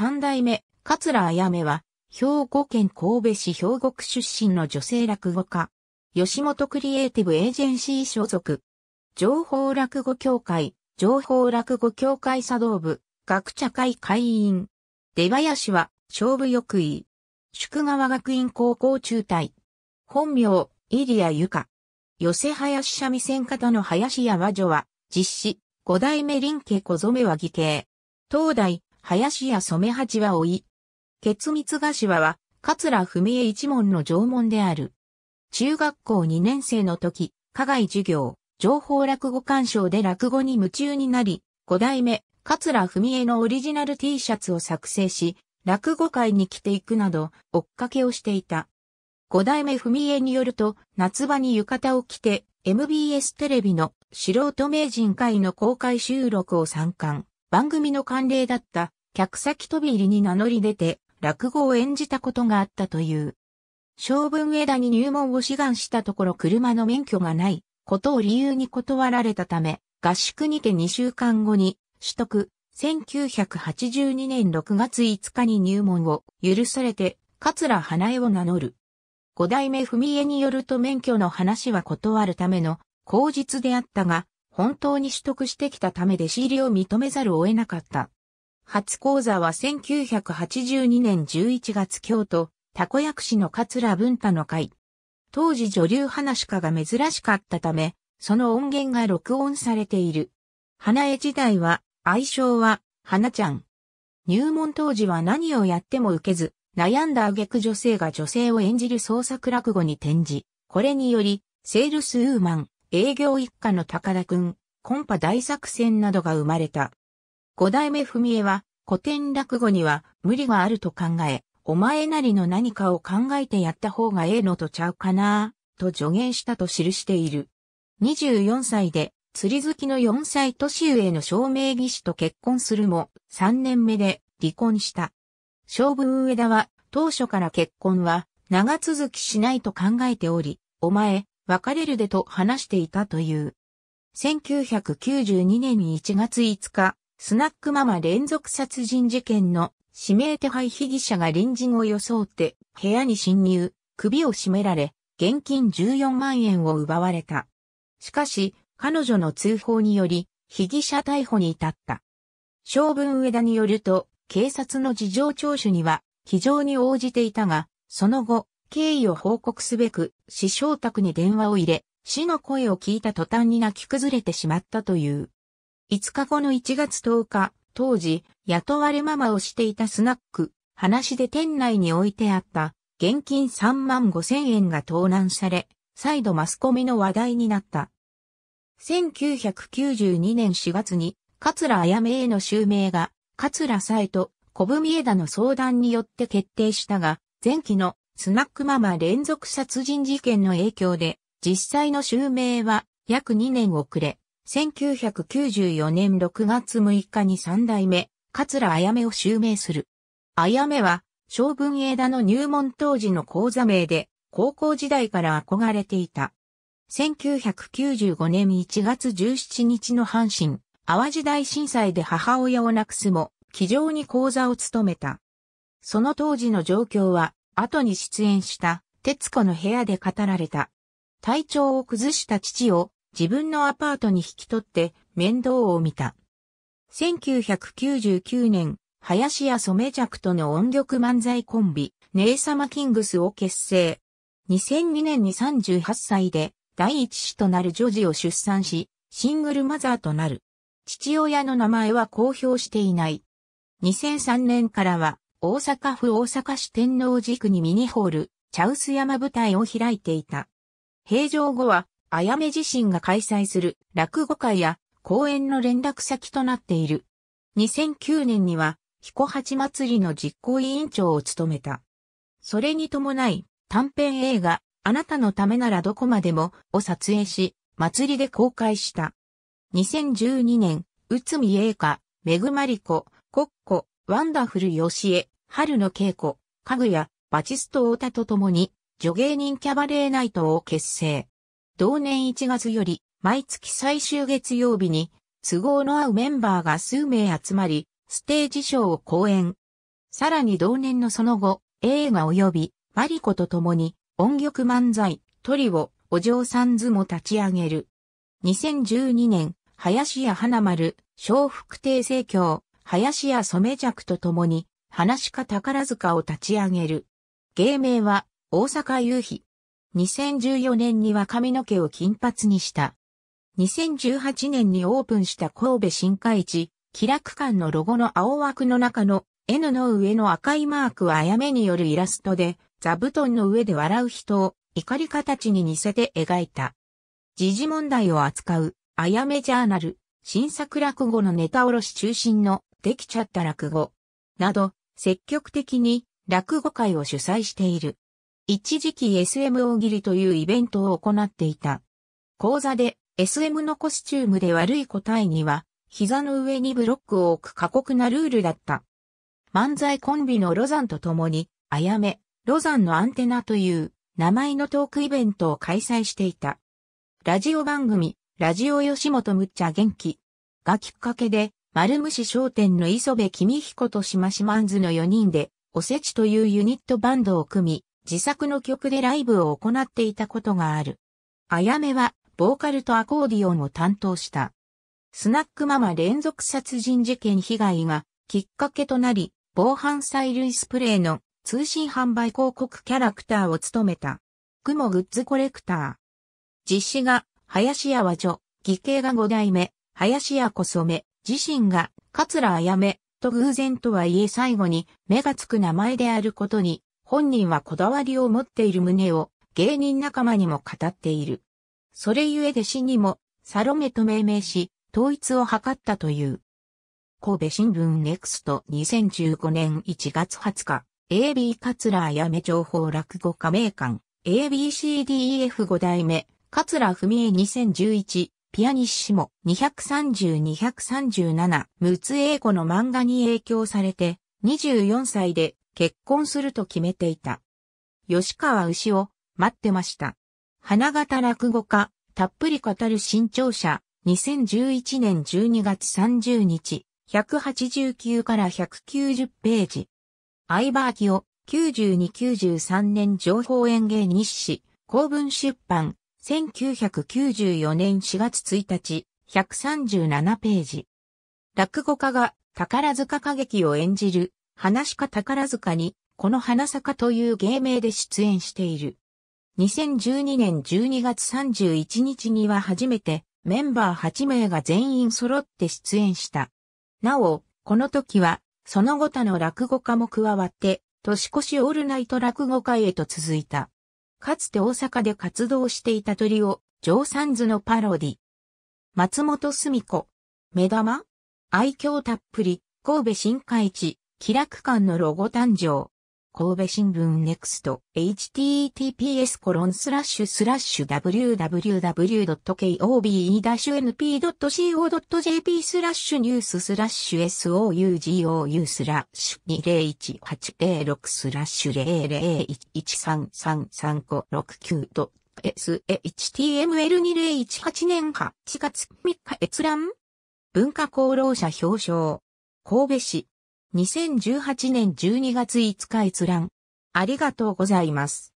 三代目、桂あやめは、兵庫県神戸市兵庫区出身の女性落語家。吉本クリエイティブエージェンシー所属。情報落語協会、情報落語協会作動部、学者会会員。出林は、勝負欲位。宿川学院高校中退。本名、リア・ユカ。寄せ林三味線方の林や和女は、実施、五代目林家小染は義系。東大、林家染八は老い。血蜜菓子は桂文江一門の縄文である。中学校2年生の時、課外授業、情報落語鑑賞で落語に夢中になり、五代目、桂文江のオリジナル T シャツを作成し、落語会に着ていくなど、追っかけをしていた。五代目文江によると、夏場に浴衣を着て、MBS テレビの素人名人会の公開収録を参観。番組の慣例だった客先飛び入りに名乗り出て、落語を演じたことがあったという。将軍枝に入門を志願したところ車の免許がないことを理由に断られたため、合宿にて2週間後に取得、1982年6月5日に入門を許されて、桂花江を名乗る。五代目文江によると免許の話は断るための口実であったが、本当に取得してきたためで仕入りを認めざるを得なかった。初講座は1982年11月京都、たこ薬師の桂文太の会。当時女流話家が珍しかったため、その音源が録音されている。花江時代は、愛称は、花ちゃん。入門当時は何をやっても受けず、悩んだ挙句女性が女性を演じる創作落語に転じ、これにより、セールスウーマン、営業一家の高田くん、コンパ大作戦などが生まれた。五代目文江は古典落語には無理があると考え、お前なりの何かを考えてやった方がええのとちゃうかなと助言したと記している。24歳で釣り好きの4歳年上の照明技師と結婚するも、3年目で離婚した。勝負上田は、当初から結婚は長続きしないと考えており、お前、別れるでと話していたという。1992年1月5日、スナックママ連続殺人事件の指名手配被疑者が隣人を装って部屋に侵入、首を絞められ、現金14万円を奪われた。しかし、彼女の通報により、被疑者逮捕に至った。将軍上田によると、警察の事情聴取には、非常に応じていたが、その後、経緯を報告すべく、死傷宅に電話を入れ、死の声を聞いた途端に泣き崩れてしまったという。5日後の1月10日、当時、雇われママをしていたスナック、話で店内に置いてあった、現金3万5千円が盗難され、再度マスコミの話題になった。1992年4月に、桂あやめへの襲名が、桂さえと小文枝の相談によって決定したが、前期のスナックママ連続殺人事件の影響で、実際の襲名は約2年遅れ、1994年6月6日に三代目、桂あやめを襲名する。あやめは、将軍枝の入門当時の講座名で、高校時代から憧れていた。1995年1月17日の阪神、淡路大震災で母親を亡くすも、気丈に講座を務めた。その当時の状況は、後に出演した、徹子の部屋で語られた。体調を崩した父を自分のアパートに引き取って面倒を見た。1999年、林家染着との音力漫才コンビ、ネイサマキングスを結成。2002年に38歳で第一子となる女児を出産し、シングルマザーとなる。父親の名前は公表していない。2003年からは、大阪府大阪市天王寺区にミニホール、茶臼山舞台を開いていた。平常後は、あやめ自身が開催する落語会や公演の連絡先となっている。2009年には、彦八祭りの実行委員長を務めた。それに伴い、短編映画、あなたのためならどこまでもを撮影し、祭りで公開した。2012年、内海栄華、めぐまりこ、コッコ、ワンダフル吉江、春の稽古、かぐや、バチスト太田と共に、女芸人キャバレーナイトを結成。同年1月より、毎月最終月曜日に、都合の合うメンバーが数名集まり、ステージショーを公演。さらに同年のその後、映画及び、マリコと共に、音曲漫才、トリオ、お嬢さん図も立ち上げる。2012年、林家花丸、小福亭盛況、林家染尺と共に、話し家宝塚を立ち上げる。芸名は、大阪夕日。2014年には髪の毛を金髪にした。2018年にオープンした神戸新海地、気楽館のロゴの青枠の中の N の上の赤いマークはあやめによるイラストで、座布団の上で笑う人を怒り形に似せて描いた。時事問題を扱う、あやめジャーナル、新作落語のネタろし中心の、できちゃった落語、など、積極的に落語会を主催している。一時期 SM 大喜利というイベントを行っていた。講座で SM のコスチュームで悪い答えには、膝の上にブロックを置く過酷なルールだった。漫才コンビのロザンと共に、あやめ、ロザンのアンテナという名前のトークイベントを開催していた。ラジオ番組、ラジオ吉本むっちゃ元気がきっかけで、丸虫商店の磯部公彦としましまんずの4人で、おせちというユニットバンドを組み、自作の曲でライブを行っていたことがある。あやめは、ボーカルとアコーディオンを担当した。スナックママ連続殺人事件被害がきっかけとなり、防犯催涙スプレーの通信販売広告キャラクターを務めた。雲グッズコレクター。実施が、林家和女、義兄が五代目、林家こそめ、自身が、桂あやめ、と偶然とはいえ最後に目がつく名前であることに本人はこだわりを持っている旨を芸人仲間にも語っている。それゆえ弟子にもサロメと命名し、統一を図ったという。神戸新聞ネクスト2015年1月20日、AB 桂やめ情報落語加盟館、ABCDEF5 代目、桂文江2011、ピアニッシモ230-237、ムツ英語の漫画に影響されて、24歳で結婚すると決めていた。吉川牛を待ってました。花形落語家、たっぷり語る新潮社、2011年12月30日、189から190ページ。相葉明を、9293年情報園芸日誌、公文出版、1994年4月1日、137ページ。落語家が宝塚歌劇を演じる花か宝塚に、この花坂という芸名で出演している。2012年12月31日には初めてメンバー8名が全員揃って出演した。なお、この時は、その後他の落語家も加わって、年越しオールナイト落語会へと続いた。かつて大阪で活動していた鳥を、上ジョーサンズのパロディ。松本すみ子、目玉愛嬌たっぷり、神戸新海地、気楽館のロゴ誕生。神戸新聞 next https コロンスラッシュスラッシュ www.kobe-np.co.jp スラッシュニューススラッシュ sougou スラッシュ201806スラッシュ0011333個69と SHTML2018 年8月3日閲覧文化功労者表彰神戸市2018年12月5日閲覧。ありがとうございます。